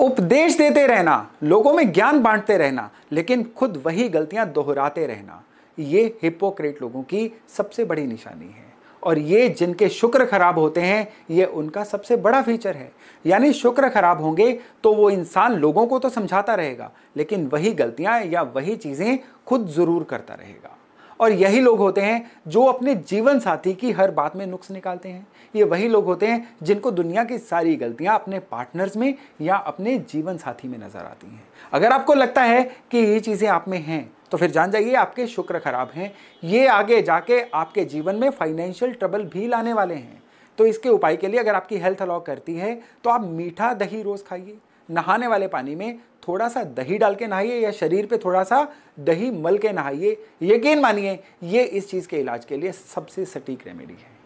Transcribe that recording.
उपदेश देते रहना लोगों में ज्ञान बांटते रहना लेकिन खुद वही गलतियां दोहराते रहना ये हिपोक्रेट लोगों की सबसे बड़ी निशानी है और ये जिनके शुक्र खराब होते हैं ये उनका सबसे बड़ा फीचर है यानी शुक्र खराब होंगे तो वो इंसान लोगों को तो समझाता रहेगा लेकिन वही गलतियां या वही चीज़ें खुद ज़रूर करता रहेगा और यही लोग होते हैं जो अपने जीवन साथी की हर बात में नुक्स निकालते हैं ये वही लोग होते हैं जिनको दुनिया की सारी गलतियां अपने पार्टनर्स में या अपने जीवन साथी में नजर आती हैं अगर आपको लगता है कि ये चीज़ें आप में हैं तो फिर जान जाइए आपके शुक्र खराब हैं ये आगे जाके आपके जीवन में फाइनेंशियल ट्रबल भी लाने वाले हैं तो इसके उपाय के लिए अगर आपकी हेल्थ अलाउ करती है तो आप मीठा दही रोज़ खाइए नहाने वाले पानी में थोड़ा सा दही डाल के नहाइए या शरीर पे थोड़ा सा दही मल के नहाइए यकीन मानिए ये इस चीज़ के इलाज के लिए सबसे सटीक रेमेडी है